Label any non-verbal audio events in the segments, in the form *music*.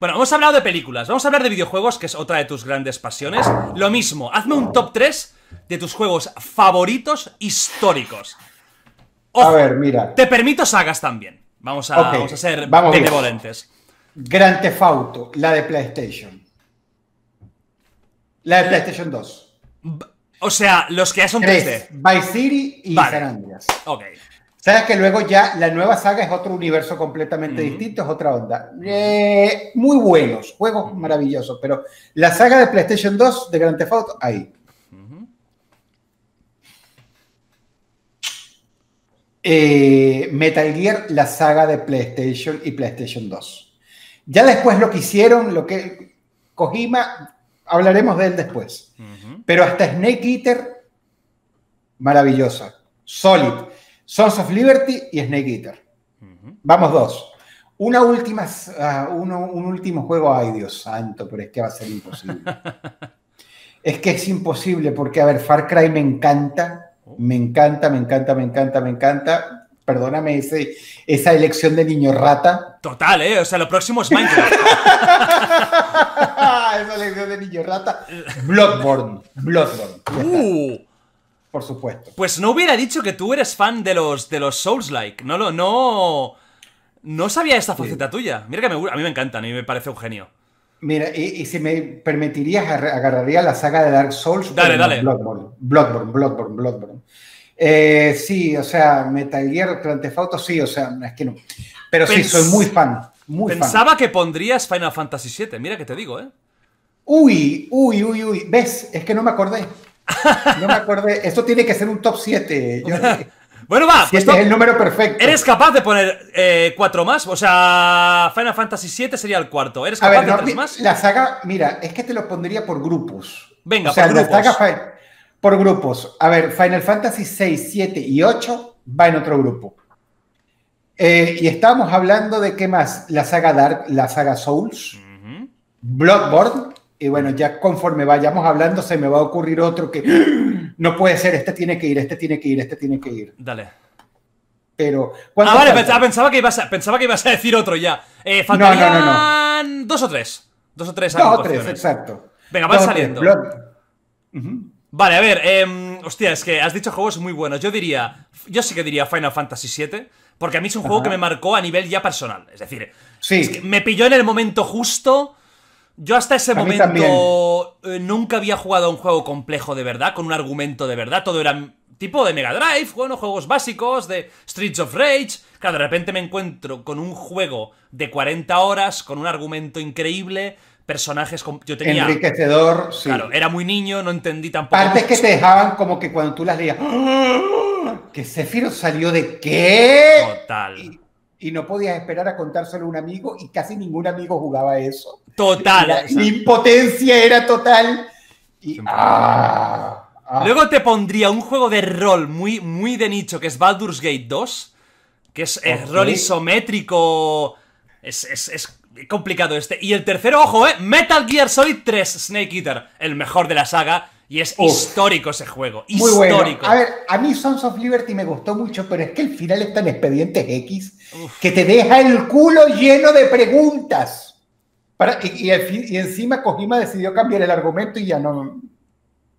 Bueno, hemos hablado de películas, vamos a hablar de videojuegos, que es otra de tus grandes pasiones. Lo mismo, hazme un top 3 de tus juegos favoritos históricos. a ver, mira. Te permito sagas también. Vamos a, ser vamos benevolentes. Gran Tefauto, la de PlayStation. La de PlayStation 2. o sea, los que ya son 3D. Vice City y San Andreas. Ok. Sabes que luego ya la nueva saga es otro universo completamente distinto, es otra onda. Eh, muy buenos, juegos maravillosos, pero la saga de PlayStation 2 de Grand Theft ahí. Eh, Metal Gear, la saga de PlayStation y PlayStation 2. Ya después lo que hicieron, lo que Kojima, hablaremos de él después. Pero hasta Snake Eater, maravillosa, Solid. Sons of Liberty y Snake Eater. Vamos dos. Una última, ah, un último juego, ay Dios santo, pero es que va a ser imposible. *laughs* es que es imposible porque, a ver, Far Cry me encanta, oh. me encanta, me encanta, me encanta, me encanta. Perdóname dice esa elección de niño rata. Total, ¿eh? O sea, lo próximo es Minecraft. *laughs* esa elección de niño rata. Bloodborne. Bloodborne. Uh. Por supuesto. Pues no hubiera dicho que tú eres fan de los, de los Souls-like. No lo. No. No sabía esta faceta tuya. Mira que a mí me encantan a mí me parece un genio. Mira, y, si me permitirías, agarraría la saga de Dark Souls. Dale, dale. Bloodborne, Bloodborne, Bloodborne, eh, sí, o sea, Metal Gear, Grand sí, o sea, es que no. Pero sí, soy muy fan. Pensaba que pondrías Final Fantasy VII, mira que te digo, ¿eh? Uy, uy, uy, uy. ¿Ves? Es que no me acordé. No me acuerdo, Esto tiene que ser un top 7. *laughs* bueno, va. este es el número perfecto. ¿Eres capaz de poner eh, cuatro más? O sea, Final Fantasy VII sería el cuarto. ¿Eres capaz de poner tres más? La saga, mira, es que te lo pondría por grupos. Venga, o sea, por grupos. por grupos. A ver, Final Fantasy 6, 7 y 8 va en otro grupo. Eh, y estábamos hablando de qué más? La saga Dark, la saga Souls, Blockboard. Bloodborne, y bueno, ya conforme vayamos hablando, se me va a ocurrir otro que ¡Ah! no puede ser, este tiene que ir, este tiene que ir, este tiene que ir. Dale. Pero. Ah, vale, ah, pensaba que, ibas a, pensaba que ibas a decir otro ya. Eh, no, no, no, dos o tres. Dos o tres Dos o tres, exacto. Venga, van saliendo. Vale, a ver, em, hostia, es que has dicho juegos muy buenos. Yo diría, yo sí que diría Final Fantasy VII, porque a mí es un juego que me marcó a nivel ya personal. Es decir, me pilló en el momento justo yo hasta ese momento eh, nunca había jugado a un juego complejo de verdad, con un argumento de verdad. Todo era tipo de Mega Drive, bueno, juegos básicos, de Streets of Rage. Claro, de repente me encuentro con un juego de 40 horas, con un argumento increíble, personajes yo tenía enriquecedor sí. claro era muy niño no entendí tampoco partes que te dejaban como que cuando tú las leías ¡Ah! que Zephyr salió de qué total y no podías esperar a contárselo a un amigo y casi ningún amigo jugaba eso. Total. La, impotencia era total. Y, ah, ah. Luego te pondría un juego de rol muy, muy de nicho que es Baldur's Gate 2, que es, rol isométrico. Es, es, complicado este. Y el tercero, ojo, eh, Metal Gear Solid 3 Snake Eater, el mejor de la saga y es histórico ese juego. histórico. A ver, a mí Sons of Liberty me gustó mucho, pero es que el final está en expediente X, que te deja el culo lleno de preguntas. Para, y, encima Kojima decidió cambiar el argumento y ya no.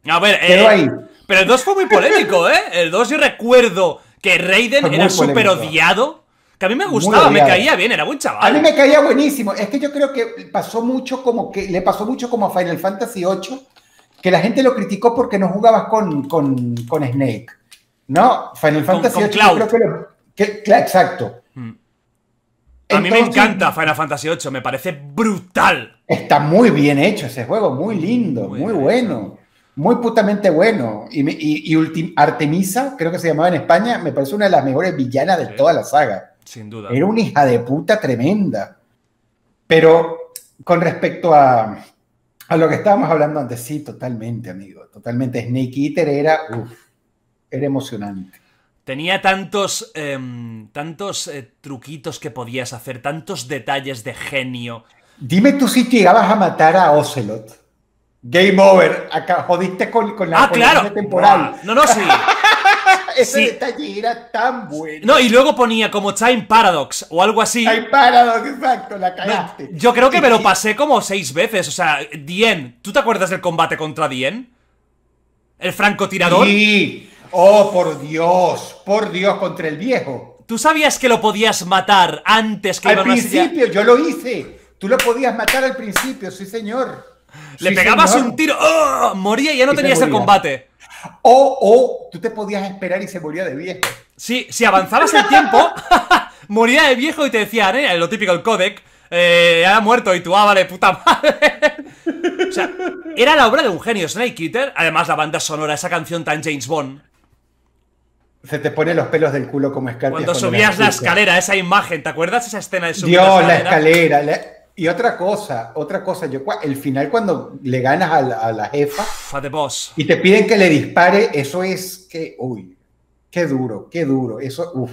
A ver, eh, ahí. Pero el 2 fue muy polémico, ¿eh? El 2 yo recuerdo que Raiden era súper odiado. Que a mí me gustaba, me caía bien, era buen chaval. A mí me caía buenísimo. Es que yo creo que pasó mucho como que le pasó mucho como a Final Fantasy VIII, que la gente lo criticó porque no jugabas con, Snake. No, Final Fantasy con, claro, exacto. Hmm. A mí me encanta Final Fantasy VIII, me parece brutal. Está muy bien hecho ese juego, muy lindo, muy, bueno, muy putamente bueno. Y, Artemisa, creo que se llamaba en España, me parece una de las mejores villanas de toda la saga. Sin duda. Era una hija de puta tremenda. Pero con respecto a, a lo que estábamos hablando antes, sí, totalmente, amigo, totalmente. Snake Eater era, uff, era emocionante. Tenía tantos, em, tantos eh, truquitos que podías hacer, tantos detalles de genio. Dime tú si llegabas a matar a Ocelot. Game over. Acá jodiste con, con la ah, claro. temporal. No, no, sí. *laughs* Ese detalle era tan bueno. No, y luego ponía como Time Paradox o algo así. Time Paradox, exacto, la yo creo que me lo pasé como seis veces. O sea, Dien, ¿tú te acuerdas del combate contra Dien? ¿El francotirador? Sí. Oh, por Dios, por Dios, contra el viejo. ¿Tú sabías que lo podías matar antes que Al principio, yo lo hice. Tú lo podías matar al principio, sí, señor. Le pegabas un tiro, ¡oh! moría y ya no tenías el combate. O, o tú te podías esperar y se moría de viejo. Sí, si avanzabas el tiempo, *laughs* moría de viejo y te decían, ¿eh? lo típico, el codec, eh, ha muerto y tú, ah, vale, puta madre. *laughs* o sea, era la obra de un genio, Snake Eater. Además, la banda sonora, esa canción tan James Bond. Se te pone los pelos del culo como escalera. Cuando, subías la escalera, esa imagen, ¿te acuerdas esa escena de subir Dios, la escalera? La escalera y otra cosa, otra cosa, yo el final cuando le ganas a la, jefa y te piden que le dispare, eso es que, uy, qué duro, qué duro, eso, uff.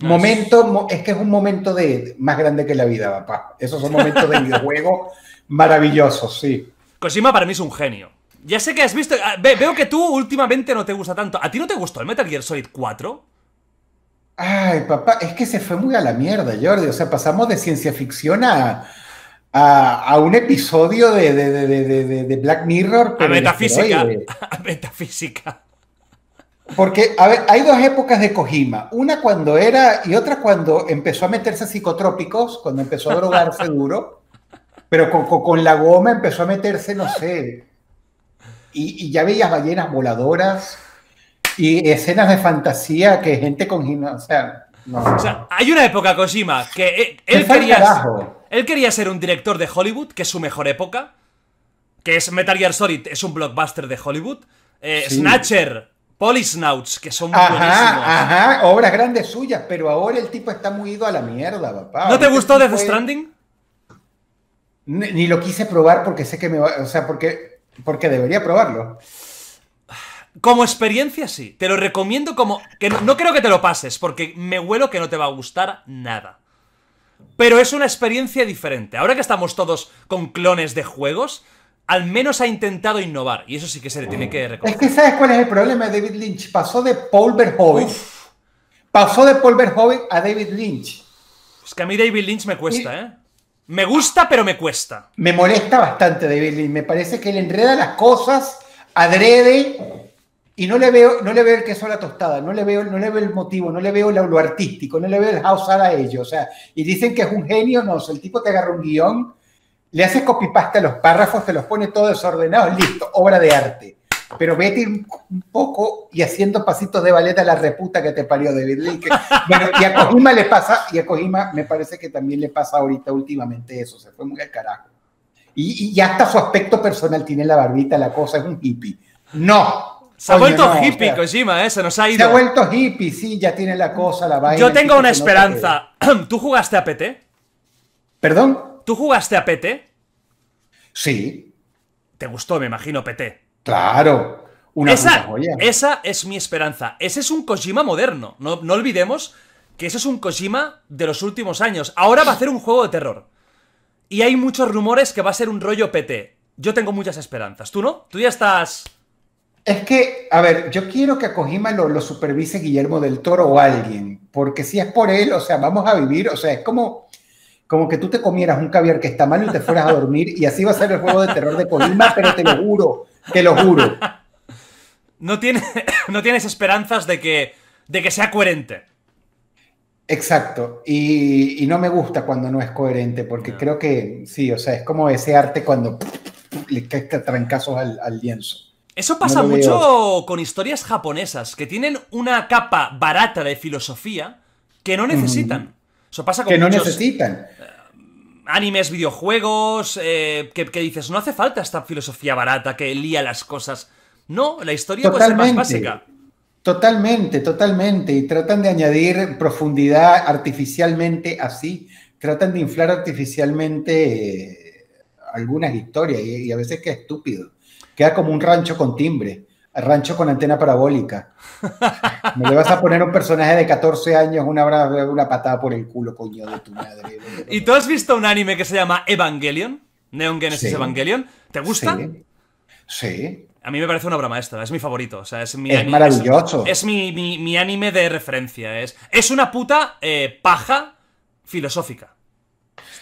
Momento, es que es un momento de, más grande que la vida, papá. Esos son momentos de videojuego *laughs* maravillosos, sí. Cosima para mí es un genio. Ya sé que has visto, ah, veo que tú últimamente no te gusta tanto. ¿A ti no te gustó el Metal Gear Solid 4? Ay, papá, es que se fue muy a la mierda, Jordi. O sea, pasamos de ciencia ficción a, a, un episodio de, Black Mirror. A metafísica. *laughs* metafísica. Porque, a ver, hay dos épocas de Kojima. Una cuando era y otra cuando empezó a meterse psicotrópicos, cuando empezó a drogarse *laughs* duro, pero con, la goma empezó a meterse, no sé. Y, y ya veías ballenas voladoras y escenas de fantasía que gente con gimnasia. O sea, hay una época, Kojima, que e, él quería, él quería ser un director de Hollywood, que es su mejor época. Que es Metal Gear Solid, es un blockbuster de Hollywood. Eh, Snatcher, Polysnouts, que son ajá, buenísimos. Ajá, obras grandes suyas, pero ahora el tipo está muy ido a la mierda, papá. ¿No te gustó Death Stranding? Ni, ni, lo quise probar porque sé que me va. O sea, porque, porque debería probarlo. Como experiencia, sí. Te lo recomiendo como. Que no, creo que te lo pases, porque me huelo que no te va a gustar nada. Pero es una experiencia diferente. Ahora que estamos todos con clones de juegos, al menos ha intentado innovar. Y eso sí que se le tiene que reconocer. Es que sabes cuál es el problema de David Lynch. Pasó de Paul Verhoeven. Pasó de Paul Verhoeven a David Lynch. Es que a mí David Lynch me cuesta, ¿eh? Me gusta, pero me cuesta. Me molesta bastante David Lynch. Me parece que él enreda las cosas adrede y no le veo, no le veo el queso a la tostada, no le veo, no le veo el motivo, no le veo el lo artístico, no le veo el house a ellos. O sea, y dicen que es un genio, no, el tipo te agarra un guión, le hace copypasta a los párrafos, se los pone todo desordenados, listo, obra de arte. Pero vete un, poco y haciendo pasitos de ballet a la reputa que te parió David Lynch. Bueno, y a Kojima le pasa, y a Kojima me parece que también le pasa ahorita últimamente eso, se fue muy al carajo. Y, y hasta su aspecto personal tiene la barbita, la cosa, es un hippie. No, se ha vuelto hippie Kojima, ¿eh? Se nos ha ido. Se ha vuelto hippie, sí, ya tiene la cosa, la vaina. Yo tengo una esperanza. *clears throat* ¿Tú jugaste a PT? ¿Perdón? ¿Tú jugaste a PT? Sí. Te gustó, me imagino, PT. Claro. Una esa, es mi esperanza. Ese es un Kojima moderno. No, no olvidemos que ese es un Kojima de los últimos años. Ahora va a hacer un juego de terror. Y hay muchos rumores que va a ser un rollo PT. Yo tengo muchas esperanzas. ¿Tú no? Tú ya estás... Es que, a ver, yo quiero que a Kojima lo, supervise Guillermo del Toro o alguien, porque si es por él, o sea, vamos a vivir, o sea, es como, como que tú te comieras un caviar que está mal y te fueras a dormir, y así va a ser el juego de terror de Kojima, pero te lo juro, te lo juro. No, *coughs* no tienes esperanzas de que, de que sea coherente. Exacto, y, no me gusta cuando no es coherente, porque creo que sí, o sea, es como ese arte cuando le caes trancazos al lienzo. Eso pasa mucho con historias japonesas, que tienen una capa barata de filosofía que no necesitan. Eso pasa con Que no necesitan. Eh, animes, videojuegos, eh, que, dices, no hace falta esta filosofía barata que lía las cosas. No, la historia puede ser más básica. Totalmente, totalmente. Y tratan de añadir profundidad artificialmente así. Tratan de inflar artificialmente eh, algunas historias y, a veces que estúpido. Queda como un rancho con timbre, rancho con antena parabólica. Me le vas a poner un personaje de 14 años una, una patada por el culo, coño de tu madre. ¿Y tú has visto un anime que se llama Evangelion? Neon Genesis Evangelion. ¿Te gusta? Sí. A mí me parece una obra maestra, es mi favorito. O sea, es mi maravilloso. Es, mi, anime de referencia. Es, una puta eh, paja filosófica.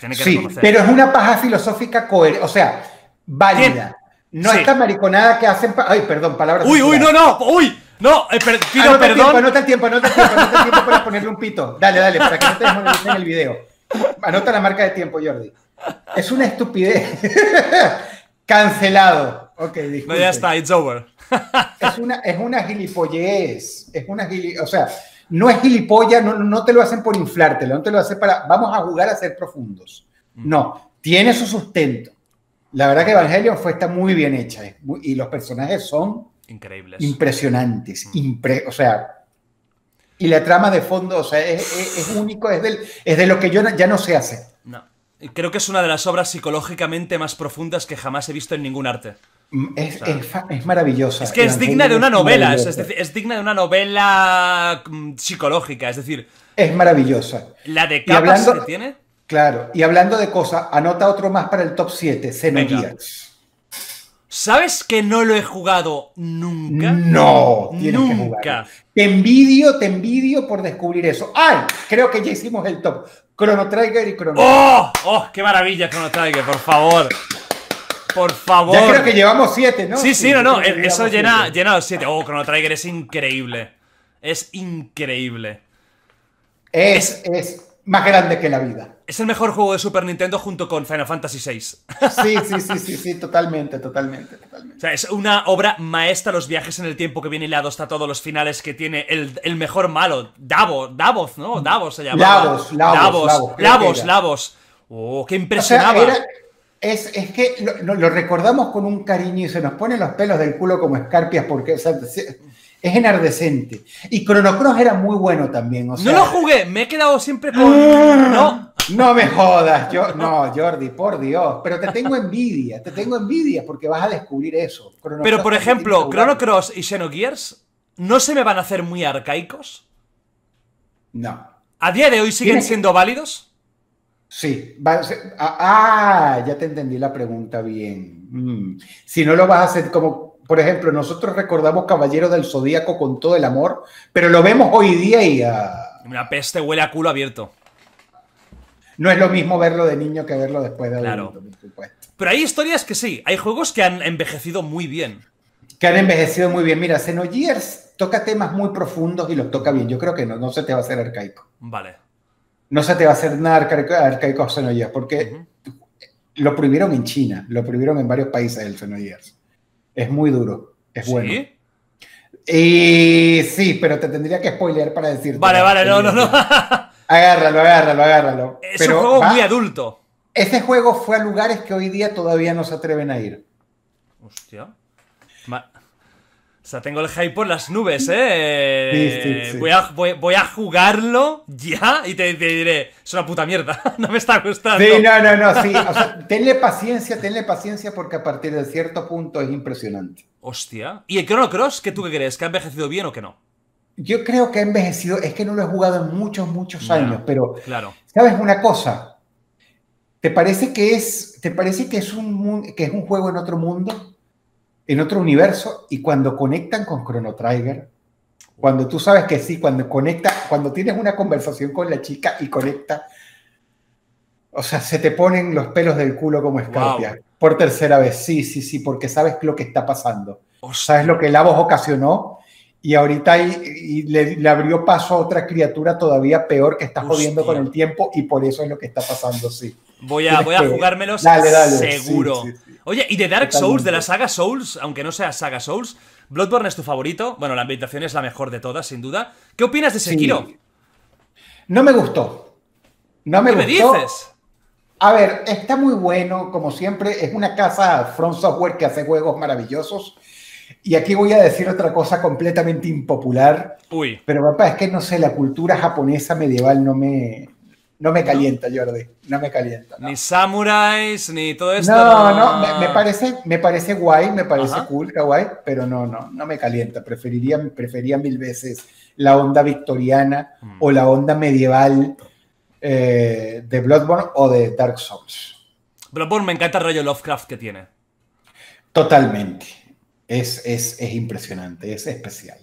Tiene que sí, pero es una paja filosófica coherente, o sea, válida. No esta mariconada que hacen. Ay, perdón, palabras. Uy, uy, no, no, uy. No, eh, ah, perdón. anota el tiempo, anota el tiempo, anota el tiempo para ponerle un pito. Dale, dale, para que no te en el video. Anota la marca de tiempo, Jordi. Es una estupidez. *laughs* Cancelado. Ok, disculpe. No, ya está, it's over. es, una, es una gilipollez. Es una O sea, no es gilipolla no, no te lo hacen por inflártelo, no te lo hacen para. Vamos a jugar a ser profundos. Mm. No, tiene su sustento. La verdad que Evangelion fue, está muy bien hecha y los personajes son increíbles, impresionantes, mm. o sea, y la trama de fondo, o sea, es, único, es, es, de lo que yo ya no se hace. No. Creo que es una de las obras psicológicamente más profundas que jamás he visto en ningún arte. Mm, es, maravillosa. Es que es digna de una novela, es, digna de una novela mm, psicológica, es decir... Es maravillosa. La de capas hablando, que tiene... Claro, y hablando de cosas, anota otro más para el top 7, Xenogears. ¿Sabes que no lo he jugado nunca? No, nunca. Te envidio, te envidio por descubrir eso. ¡Ay! Creo que ya hicimos el top. Chrono Trigger y Chrono ¡Oh! ¡Oh! ¡Qué maravilla Chrono Trigger! Por favor. Por favor. Ya creo que llevamos 7, ¿no? Sí, sí, no, no. Eso llena, llena los 7 Oh, Chrono Trigger es increíble. Es increíble. es más grande que la vida. Es el mejor juego de Super Nintendo junto con Final Fantasy VI. Sí, sí, sí, sí, sí, totalmente, totalmente, O sea, es una obra maestra los viajes en el tiempo que viene hilado hasta todos los finales que tiene el, mejor malo, Davos, Davos, ¿no? Davos se llamaba. Davos, Davos, Davos, Davos. Oh, qué impresionante! es, que lo, recordamos con un cariño y se nos ponen los pelos del culo como escarpias porque es enardecente. Y Chrono Cross era muy bueno también. no lo jugué, me he quedado siempre ah. con. No, no me jodas, yo, no, Jordi, por Dios, pero te tengo envidia, te tengo envidia porque vas a descubrir eso. pero por ejemplo, Chrono Cross y Xenogears no se me van a hacer muy arcaicos. No. ¿A día de hoy siguen siendo válidos? Sí. Ah, ah, ya te entendí la pregunta bien. Mm. Si no lo vas a hacer como, por ejemplo, nosotros recordamos Caballero del Zodíaco con todo el amor, pero lo vemos hoy día y... Una peste huele a culo abierto no es lo mismo verlo de niño que verlo después de adulto, por supuesto. Pero hay historias que sí, hay juegos que han envejecido muy bien. Que han envejecido muy bien. Mira, Xenogears toca temas muy profundos y los toca bien. Yo creo que no, no se te va a hacer arcaico. Vale. No se te va a hacer nada arcaico, arcaico Xenogears, porque lo prohibieron en China, lo prohibieron en varios países el Xenogears. Es muy duro, es bueno. Y sí, pero te tendría que spoiler para decirte. Vale, vale, no, no, no. *laughs* Agárralo, agárralo, agárralo. Es un juego muy adulto. Ese juego fue a lugares que hoy día todavía no se atreven a ir. Hostia. o sea, tengo el hype por las nubes, ¿eh? Voy, a, jugarlo ya y te, diré, es una puta mierda, *laughs* no me está gustando. Sí, no, no, no, sí. tenle paciencia, tenle paciencia porque a partir de cierto punto es impresionante. Hostia. ¿Y el Chrono Cross, qué tú qué crees? ¿Que ha envejecido bien o que no? yo creo que ha envejecido, es que no lo he jugado en muchos, muchos años, pero ¿sabes una cosa? ¿Te parece que es, te parece que es, un, que es un juego en otro mundo, en otro universo? Y cuando conectan con Chrono Trigger, cuando tú sabes que sí, cuando conecta, cuando tienes una conversación con la chica y conecta, o sea, se te ponen los pelos del culo como escarpia. Por tercera vez, sí, sí, sí, porque sabes lo que está pasando. O Sabes lo que la voz ocasionó y ahorita le, abrió paso a otra criatura todavía peor que está jodiendo con el tiempo y por eso es lo que está pasando, sí. Voy a, voy a este, jugármelos seguro. Oye, y de Dark Souls, de la saga Souls, aunque no sea saga Souls, Bloodborne es tu favorito. Bueno, la ambientación es la mejor de todas, sin duda. ¿Qué opinas de Sekiro? No me gustó. No me ¿Qué me dices? A ver, está muy bueno, como siempre, es una casa From Software que hace juegos maravillosos. Y aquí voy a decir otra cosa completamente impopular. Uy. Pero papá, es que no sé, la cultura japonesa medieval no me, no me calienta, Jordi. No me calienta. Ni samuráis, ni todo esto. No, no, Me, parece, me parece guay, me parece cool, guay, pero no, no, no me calienta. Preferiría, mil veces la onda victoriana mm. o la onda medieval eh, de Bloodborne o de Dark Souls. Bloodborne me encanta el rayo Lovecraft que tiene. Totalmente es, impresionante, es especial.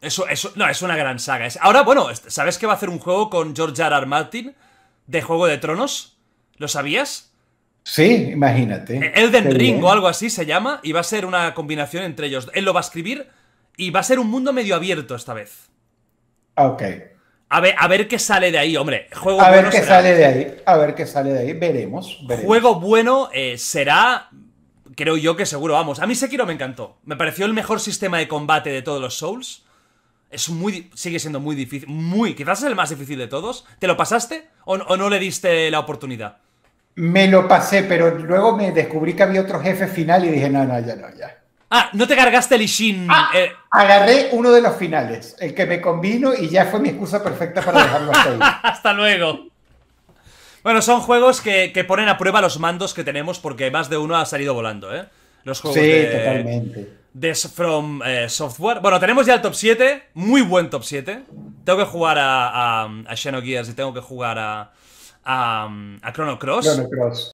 Eso, eso, no, es una gran saga. Ahora, bueno, ¿sabes que va a hacer un juego con George R. Martin de Juego de Tronos? ¿Lo sabías? Sí, imagínate. E-, Elden Ring o algo así se llama y va a ser una combinación entre ellos. Él lo va a escribir y va a ser un mundo medio abierto esta vez. Ah, ok. A ver, a ver qué sale de ahí, hombre. Juego a ver qué sale de ahí. A ver qué sale de ahí. Veremos. Juego bueno eh, será creo yo que seguro, vamos. A mí Sekiro me encantó. Me pareció el mejor sistema de combate de todos los Souls. Es muy, sigue siendo muy difícil, muy, quizás es el más difícil de todos. ¿Te lo pasaste o, no le diste la oportunidad? Me lo pasé, pero luego me descubrí que había otro jefe final y dije, no, no, ya no, ya. Ah, no te cargaste el Ishin. Ah, eh? Agarré uno de los finales, el que me convino y ya fue mi excusa perfecta para dejarlo hasta *laughs* hasta luego. Bueno, son juegos que, ponen a prueba los mandos que tenemos porque más de uno ha salido volando, ¿eh? Los juegos sí, de, totalmente. From eh, Software. Bueno, tenemos ya el top 7, muy buen top 7. Tengo que jugar a, a, Gears y tengo que jugar a, a, Chrono Cross.